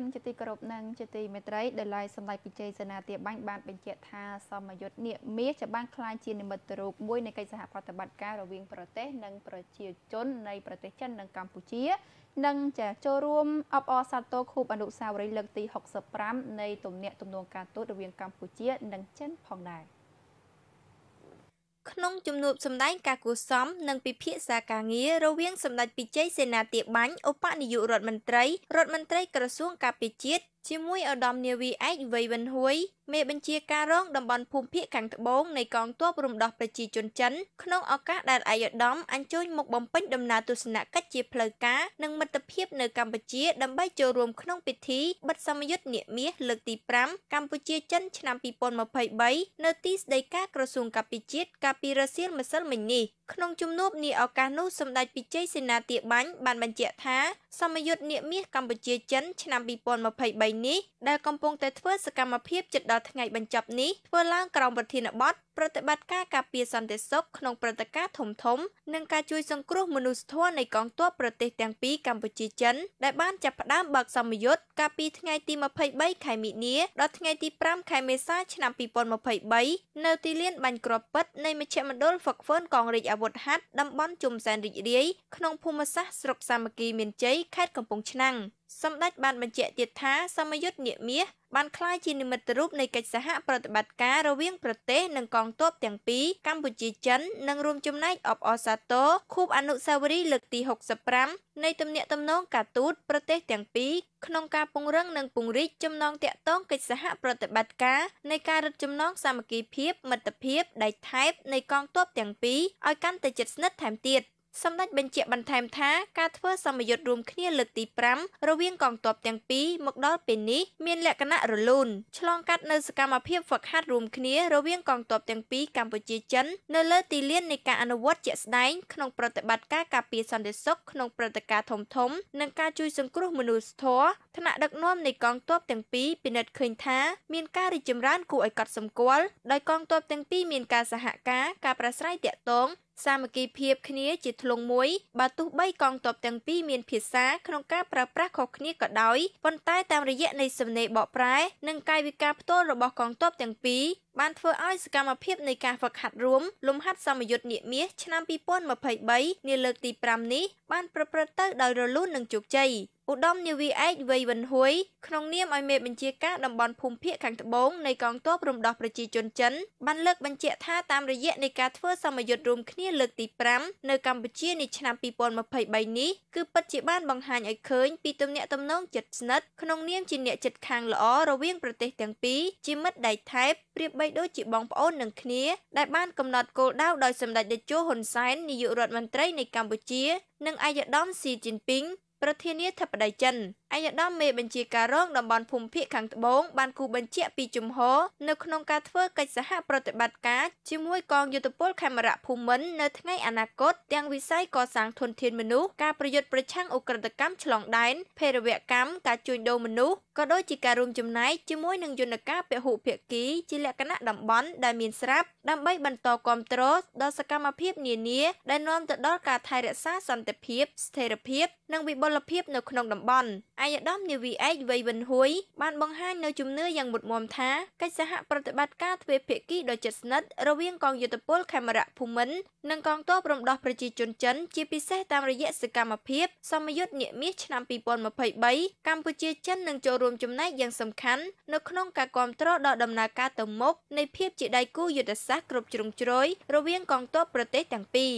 ជនជាទីគោរពនិងជាទីមេត្រីដែលឡាយសម្ដេចពិជ័យសេនាទាបាញ់បានបញ្ជាក់ថាសមយុទ្ធនេះមាសបានក្លាយជានិមិត្តរូបមួយនៃកិច្ចសហប្រតិបត្តិការរវាងប្រទេសនិងប្រជាជន នៃប្រទេសចិននិងកម្ពុជានិងចាចូលរួមអបអរសាទរខូបអនុស្សាវរីយ៍លើកទី65នៃទំនាក់ទំនងការទូតរវាងកម្ពុជា និង ចិនផងដែរ។ក្នុងជំនួបសម្ដែងការគួសមនិងពិភាក្សាការងាររវាងសម្ដេចពិជ័យសេនាទាបាញ់ឧបនាយករដ្ឋមន្ត្រីរដ្ឋមន្ត្រីក្រសួងការពារជាតិជាមួយឧត្តមនាវីឯកវៃវិនហួយមេបញ្ជាការរងតំបន់ភូមិភាគខាងត្បូងនៃកងទ័ពរំដោះប្រជាជនចិនក្នុងឱកាសដែលឯកឧត្តមអញ្ជើញមកបំពេញដំណើរទស្សនកិច្ចជាផ្លូវការនិងមិត្តភាព នៅកម្ពុជាដើម្បីចូលរួមក្នុងពិធីបិទសមយុទ្ធនាមាសលើកទី5កម្ពុជាចិនឆ្នាំ2023នៅទីស្តីការក្រសួង កាពិជាតិកាពីរសៀលម្សិលមិញនេះក្នុងជំនួបនាឱកាសនោះសម្ដេចពិជ័យសេនាទាបាញ់បានបញ្ជាក់ថា សមយុទ្ធនាមាសកម្ពុជាចិនឆ្នាំ2023នេះដែលកំពុងតែធ្វើ សកម្មភាពជិតដល់ថ្ងៃបញ្ចប់នេះធ្វើឡើងក្រោមប្រធានបទប្រតិបត្តិការការពារសន្តិសុខក្នុងព្រឹត្តិការណ៍ធំធំ និងការជួយសង្គ្រោះមនុស្សធម៌នៃកងទ័ពប្រទេស ទាំងពីរកម្ពុជាចិនដែលបានចាប់ផ្ដើមបើកសមយុទ្ធកាលពីថ្ងៃទី23ខែមិនិលដល់ថ្ងៃទី5ខែមេសា ឆ្នាំ2023នៅទីលាន បាញ់គ្រាប់ពិតនៃមជ្ឈមណ្ឌលហ្វឹកហ្វឺនកងរាជអាវវុធហັດតំបន់ជុំសែនរីករាយក្នុងភូមិសាស្ត្រស្រុកសាមគ្គីមានជ័យខេត្តកំពង់ឆ្នាំងសម្ដេចបានបញ្ជាក់ទៀតថាសមយុទ្ធនាមាសបានក្លាយជានិមិត្តរូបនៃកិច្ចសហប្រតិបត្តិការរវាងប្រទេសនិងកងទ័ពទាំងពីរកម្ពុជាចិន និងរួមចំណែកអបអសាទរខួបអនុស្សាវរីយ៍លើកទី65នៃទំនាក់ទំនងការទូតប្រទេសទាំងពីរក្នុងការពង្រឹងនិងពង្រីកចំណងទាក់ទងកិច្ចសហប្រតិបត្តិការនៃការរឹតចំណងសាមគ្គីភាព មិត្តភាពដៃថែបនៃកងទ័ពទាំងពីរឲ្យកាន់តែជិតស្និទ្ធថែមទៀត។សម្ដេចបញ្ជាក់បន្ថែមថាការធ្វើសម្ពយុទ្ធរួមគ្នាលើកទី5រវាងកងទ័ពទាំងពីរមកដល់ពេលនេះមានលក្ខណៈរលូនឆ្លងកាត់នៅសកម្មភាពហ្វឹកហាត់រួមគ្នារវាងកងទ័ពទាំងពីរកម្ពុជាចិននៅលើទីលាននៃការអនុវត្តជាក់ស្ដែងក្នុងប្រតិបត្តិការការពារសន្តិសុខក្នុងព្រឹត្តិការណ៍ធំធំ និងការជួយសង្គ្រោះមនុស្សធម៌ថ្នាក់ដឹកនាំនៃកងទ័ពទាំងពីរពិនិត្យឃើញថាមានការរីកចម្រើនគួរឲ្យកត់សម្គាល់ដោយកងទ័ពទាំងពីរមានការសហការការប្រស្រ័យទាក់ទងសាមគ្គីភាពគ្នាជាធ្លុងមួយបើទោះបីកងទ័ពទាំងពីរមានភាសាក្នុងការប្រើប្រាស់ខុសគ្នាក៏ដោយប៉ុន្តែតាមរយៈនៃសំណេរបកប្រែ និងកាយវិការផ្ទាល់របស់កងទ័ពទាំងពីរបានធ្វើឲ្យសកម្មភាពនៃការហ្វឹកហាត់រួម លំហាត់សមយុទ្ធនាគមាសឆ្នាំ2023នាលើកទី5នេះបានប្រព្រឹត្តទៅដោយរលូននិងជោគជ័យឧត្តមនាវីឯកវៃវិនហ៊ួយក្នុងនាមឲ្យមេបញ្ជាការតំបន់ភូមិភាគខាងត្បូងនៃកងទ័ពរំដោះប្រជាជនចិនបានលើកបញ្ជាក់ថាតាមរយៈនៃការធ្វើសមយុទ្ធរួមគ្នាលើកទី5នៅកម្ពុជានាឆ្នាំ2023នេះគឺពិតជាបានបង្ហាញឲ្យឃើញពីទំនាក់ទំនងជិតស្និទ្ធក្នុងនាមជាអ្នកជិតខាងល្អរវាងប្រទេសទាំងពីរជាមិត្តដៃថែបប្រៀបបីដូចជាបងប្អូននឹងគ្នាដែលបានកំណត់គោលដៅដោយសម្ដេចតេជោហ៊ុនសែននាយករដ្ឋមន្ត្រីនៃកម្ពុជា និងអាយដាមស៊ីជីនពីងប្រធានាធិបតីចិនឯកឧត្តមមេបញ្ជាការរងតំបន់ភូមិភាគខាងត្បូងបានគូបញ្ជាក់ពីជំហរនៅក្នុងការធ្វើកិច្ចសហប្រតិបត្តិការជាមួយកងយុទ្ធពលខេមរៈភូមិន្ទនៅថ្ងៃអនាគតទាំងវិស័យកសាងធនធានមនុស្សការប្រយុទ្ធប្រឆាំងអ ுக ្រិតកម្មឆ្លងដែនភេរវកម្មការជួញដូរមនុស្សក៏ដូចជាការរួមចំណែកជាមួយនឹងយន្តការពហុភាគីជាលក្ខណៈតំបន់ដែលមានស្រាប់ដើម្បីបន្តគ្រប់គ្រងដល់សកម្មភាពនានាដែលនាំទៅដល់ការថែរក្សាសន្តិភាពស្ថិរភាពនិងវិបុលភាពនៅក្នុងតំបន់អាយដាមនាវីឯកវៃវិនហ៊ួយបានបង្ហាញនៅជំនឿយ៉ាងមុតមមថាកិច្ចសហប្រតិបត្តិការទ្វេភាគីដ៏ជិតស្និទ្ធរវាងកងយុទ្ធពលខេមរៈភូមិន្ទនិងកងទ័ពរំដោះប្រជាជនចិនជាពិសេសតាមរយៈសកម្មភាពសមយុទ្ធនាមាសឆ្នាំ2023កម្ពុជាចិននឹងចូលរួមចំណែកយ៉ាងសំខាន់នៅក្នុងការគ្រប់គ្រងដល់ដំណើរការទៅមុខនៃភាពជាដៃគូយុទ្ធសាស្ត្រគ្រប់ជ្រុងជ្រោយរវាងកងទ័ពប្រទេសទាំងពីរ